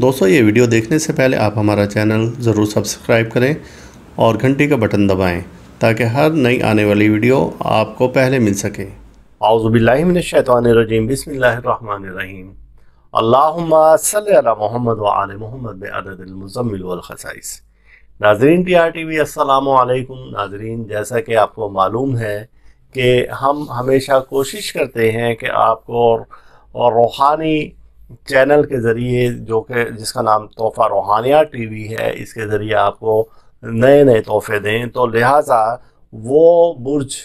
दोस्तों ये वीडियो देखने से पहले आप हमारा चैनल ज़रूर सब्सक्राइब करें और घंटी का बटन दबाएं ताकि हर नई आने वाली वीडियो आपको पहले मिल सके आउज़बिल्लिमिनशैतरजीम बसमीम मोहम्मद वाल मोहम्मद नाजरीन टी आर टी वी असलकुम नाजरीन जैसा कि आपको मालूम है कि हम हमेशा कोशिश करते हैं कि आपको और रूहानी चैनल के ज़रिए जो कि जिसका नाम तोहफा टी टीवी है इसके ज़रिए आपको नए नए तोहफे दें तो लिहाजा वो बुर्ज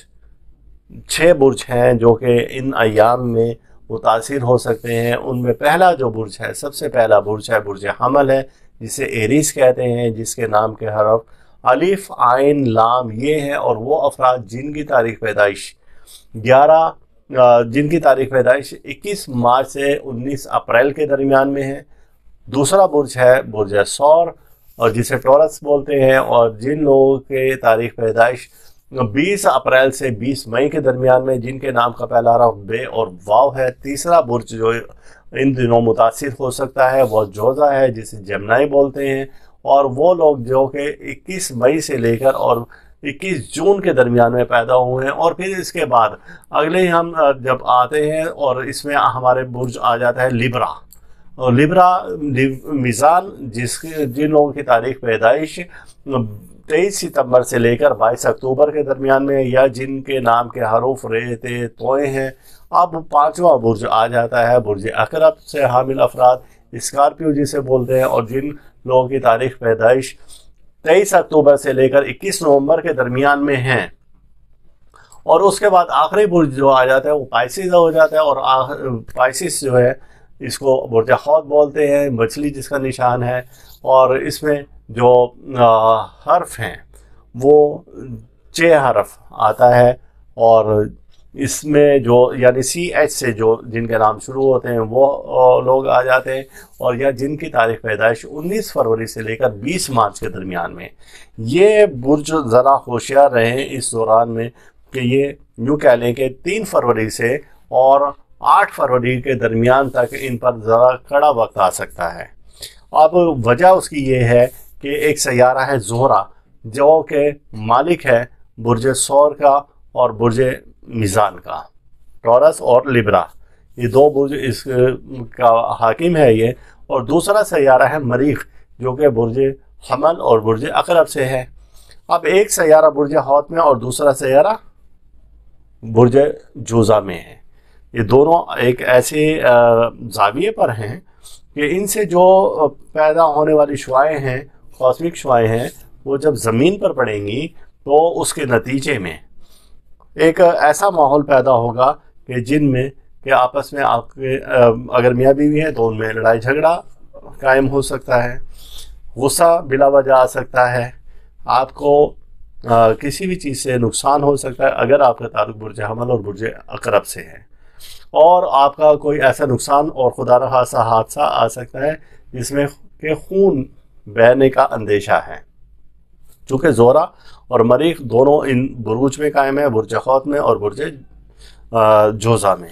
छः बुर्ज हैं जो कि इन अयाम में मुतासर हो सकते हैं उनमें पहला जो बुर्ज है सबसे पहला बुर्ज है बुर्ज हमल है जिसे एरीस कहते हैं जिसके नाम के हरफ अलिफ आयन लाम ये हैं और वो अफराद जिनकी तारीख पैदाइश ग्यारह जिनकी तारीख पैदाइश 21 मार्च से 19 अप्रैल के दरमियान में है दूसरा बुर्ज है बुर्ज सौर और जिसे टोरस बोलते हैं और जिन लोगों के तारीख पैदाइश 20 अप्रैल से 20 मई के दरमियान में जिनके नाम का पहला रहा बे और वाव है तीसरा बुर्ज जो इन दिनों मुतासर हो सकता है वह जोजा है जिसे जमनाई बोलते हैं और वो लोग जो कि 21 मई से लेकर और 21 जून के दरमियान में पैदा हुए हैं और फिर इसके बाद अगले हम जब आते हैं और इसमें हमारे बुर्ज आ जाता है लिब्रा और लिब्रा मिज़ान जिसके जिन लोगों की तारीख पैदाइश तेईस सितंबर से लेकर बाईस अक्टूबर के दरमियान में या जिनके नाम के हरूफ रेते तोए हैं अब पांचवा बुर्ज आ जाता है बुर्ज अकरब से हामिल अफराद स्कॉर्पियो जिसे बोलते हैं और जिन लोगों की तारीख पैदाइश तेईस अक्टूबर से लेकर इक्कीस नवंबर के दरमियान में है और उसके बाद आखिरी बुर्ज जो आ जाता है वो पाइसिस हो जाता है और पाइसिस जो है इसको बुरज हौद बोलते हैं मछली जिसका निशान है और इसमें जो हर्फ हैं वो चे हरफ आता है और इसमें जो यानी सी एच से जो जिनके नाम शुरू होते हैं वो लोग आ जाते हैं और या जिनकी तारीख पैदाइश 19 फरवरी से लेकर 20 मार्च के दरमियान में ये बुर्ज ज़रा होशियार रहें इस दौरान में कि ये यूँ कह लें कि तीन फरवरी से और आठ फरवरी के दरमियान तक इन पर ज़रा कड़ा वक्त आ सकता है अब वजह उसकी ये है कि एक सैारा है जोहरा जो कि मालिक है बुरज सौर का और बुरज मिज़ान का टॉरस और लिब्रा ये दो बुर्ज इस का हाकिम है ये और दूसरा सैारा है मरीख जो कि बुर्ज हमल और बुर्ज अकरब से है अब एक सैारा बुर्ज हौत में और दूसरा सैारा बुर्ज जोजा में है ये दोनों एक ऐसे जाविये पर हैं कि इनसे जो पैदा होने वाली शुआएँ हैं कॉस्मिक शुआएँ हैं वो जब ज़मीन पर पड़ेंगी तो उसके नतीजे में एक ऐसा माहौल पैदा होगा कि जिनमें कि आपस में आपके अगर मियाँ बीवी हैं तो उनमें लड़ाई झगड़ा कायम हो सकता है गुस्सा बिला वजह आ सकता है आपको आ, किसी भी चीज़ से नुकसान हो सकता है अगर आपका तारुक बुरज हमल और बुरज अकरब से है और आपका कोई ऐसा नुकसान और खुदा खासा हादसा आ सकता है जिसमें के खून बहने का अंदेशा है चूँकि जोरा और मरीख दोनों इन बुरुज में कायम है बुरज खौत में और बुरज जोजा में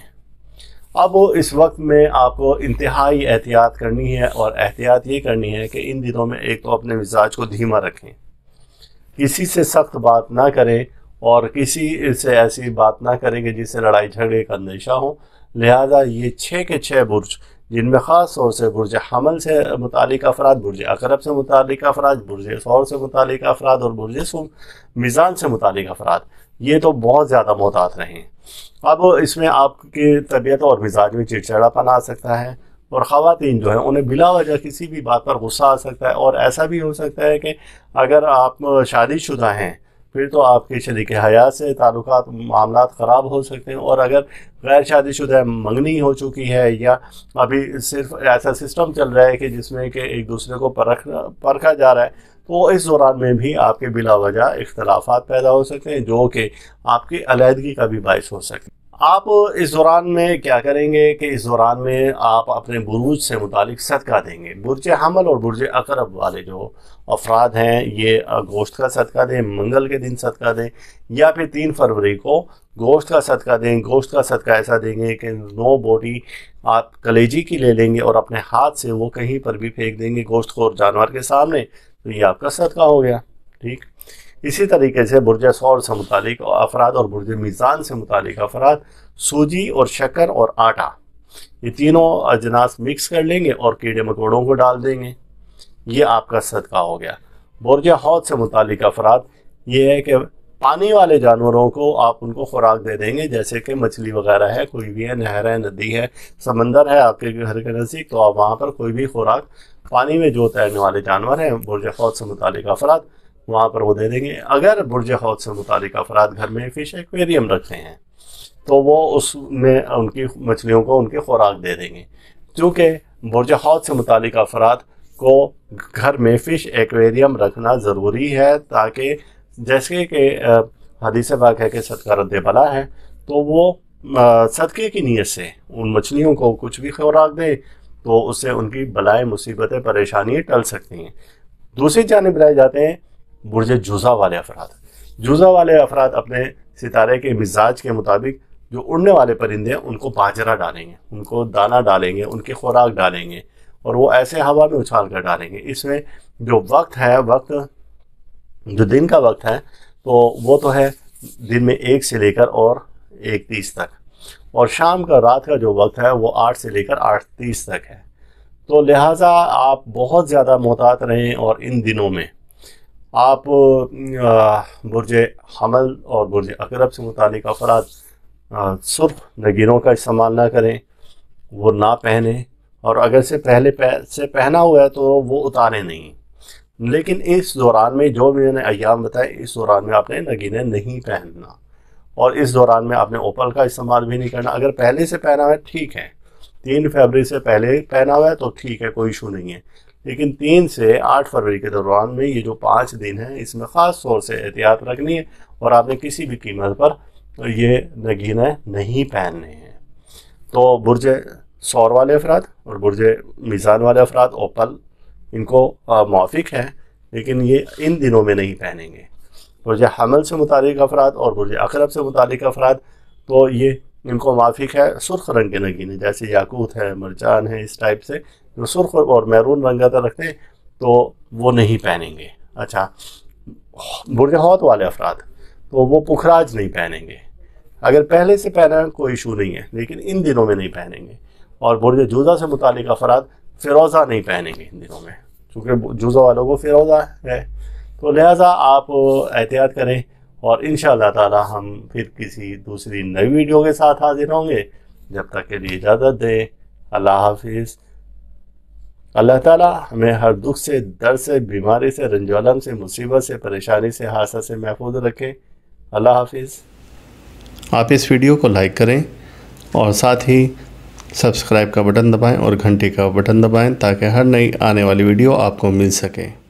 अब इस वक्त में आपको इंतहाई एहतियात करनी है और एहतियात ये करनी है कि इन दिनों में एक तो अपने मिजाज को धीमा रखें किसी से सख्त बात ना करें और किसी से ऐसी बात ना करें कि जिससे लड़ाई झगड़े का अंदेशा हो लिहाजा ये छः के छः बुरज जिनमें ख़ास तौर से बुरज हमल से मुतल अफराद बुरज अकरब से मुतल अफराद बुरज शौर से मुतल अफराद और बुरज मिज़ान से मुतल अफराद ये तो बहुत ज़्यादा मोहतात रहे अब इसमें आपकी तबीयत और मिजाज में चिड़चिड़ापन आ सकता है और ख़वान जो है उन्हें बिला वजह किसी भी बात पर गुस्सा आ सकता है और ऐसा भी हो सकता है कि अगर आप शादीशुदा हैं फिर तो आपके शरीक हयात से ताल्लुक मामला ख़राब हो सकते हैं और अगर गैर शादीशुदा मंगनी हो चुकी है या अभी सिर्फ ऐसा सिस्टम चल रहा है कि जिसमें कि एक दूसरे को परख परखा जा रहा है तो इस दौरान में भी आपके बिला वजह इख्तलाफ पैदा हो सकते हैं जो कि आपकी अलीहदगी का भी बायस हो सकते हैं आप इस दौरान में क्या करेंगे कि इस दौरान में आप अपने बुरुज से मुतालिक सदका देंगे बुरज हमल और बुरज अकरब वाले जो अफराद हैं ये गोश्त का सदका दें मंगल के दिन सदका दें या फिर तीन फरवरी को गोश्त का सदका दें गोश्त का सदका ऐसा देंगे कि नो बॉडी आप कलेजी की ले लेंगे और अपने हाथ से वो कहीं पर भी फेंक देंगे गोश्त को और जानवर के सामने तो ये आपका सदका हो गया ठीक इसी तरीके से बुरज सौर से मुतालिक अफराद और बुरज मीज़ान से मुतालिक अफराद सूजी और शक्कर और आटा ये तीनों अजनास मिक्स कर लेंगे और कीड़े मकोड़ों को डाल देंगे ये आपका सदका हो गया बुरज हौद से मुतालिक अफराद ये है कि पानी वाले जानवरों को आप उनको खुराक दे देंगे जैसे कि मछली वगैरह है कोई भी है नहर है नदी है समंदर है आपके घर के नज़दीक तो आप वहाँ पर कोई भी खुराक पानी में जो तैरने वाले जानवर हैं बुरज हौद से मुतल अफराद वहाँ पर वो दे देंगे अगर बुरज हौद से मुतालिक अफराद घर में फ़िश एक्वेरियम रखे हैं तो वो उसमें उनकी मछलियों को उनकी खुराक दे देंगे क्योंकि बुरज हौद से मुतालिक अफराद को घर में फ़िश एक्वेरियम रखना ज़रूरी है ताकि जैसे कि हदीस बाग है कि सदका रद्द बला है तो वो सदक़े की नीयत से उन मछलियों को कुछ भी खुराक दें तो उससे उनकी बलाएँ मुसीबतें परेशानियाँ टल सकती हैं दूसरी जानब लाए जाते हैं बुरज जुजा वाले अफराद जुजा वाले अफराद अपने सितारे के मिजाज के मुताबिक जो उड़ने वाले परिंदे हैं उनको बाजरा डालेंगे उनको दाना डालेंगे उनकी खुराक डालेंगे और वो ऐसे हवा में उछाल कर डालेंगे इसमें जो वक्त है वक्त जो दिन का वक्त है तो वो तो है दिन में एक से लेकर और एक तीस तक और शाम का रात का जो वक्त है वो आठ से लेकर आठ तीस तक है तो लिहाजा आप बहुत ज़्यादा मोहतात रहें और इन दिनों में आप बुरज हमल और बुरज अकरब से मुतल अफराद सुर्ख नगीरों का इस्तेमाल ना करें वो ना पहने और अगर से पहले पह, से पहना हुआ है तो वो उतारे नहीं लेकिन इस दौरान में जो मैंने अयाम बताए इस दौरान में आपने नगीने नहीं पहनना और इस दौरान में आपने ओपल का इस्तेमाल भी नहीं करना अगर पहले से पहना हुआ है ठीक है तीन फरवरी से पहले पहना हुआ है तो ठीक है कोई इशू नहीं है लेकिन तीन से आठ फरवरी के दौरान में ये जो पाँच दिन हैं इसमें ख़ास तौर से एहतियात रखनी है और आपने किसी भी कीमत पर ये नगीने नहीं पहनने हैं तो बुरज सौर वाले अफराद और बुरज मीज़ान वाले अफराद ओपल इनको मौफिक हैं लेकिन ये इन दिनों में नहीं पहनेंगे बुरज हमल से मुतल अफराद और बुरज अकरब से मुतक अफराद तो ये इनको माफिक है सुर्ख रंग के नगीने जैसे याकूत है मरजान है इस टाइप से जो सुर्ख और मैरून रंग अगर रखते तो वो नहीं पहनेंगे अच्छा हौत वाले अफराद तो वो पुखराज नहीं पहनेंगे अगर पहले से पहना कोई इशू नहीं है लेकिन इन दिनों में नहीं पहनेंगे और बुरज जूजा से मुतल अफराद फिरोज़ा नहीं पहनेंगे इन दिनों में चूँकि जूजा वालों को फिरोज़ा है तो लिहाजा आप एहतियात करें और इन ताला हम फिर किसी दूसरी नई वीडियो के साथ हाजिर होंगे जब तक के लिए इजाज़त दें अल्लाह हाफिज़ अल्लाह ताला हमें हर दुख से दर्द से बीमारी से रंजोलम से मुसीबत से परेशानी से हादसा से महफूज रखें अल्लाह हाफिज़ आप इस वीडियो को लाइक करें और साथ ही सब्सक्राइब का बटन दबाएं और घंटी का बटन दबाएं ताकि हर नई आने वाली वीडियो आपको मिल सके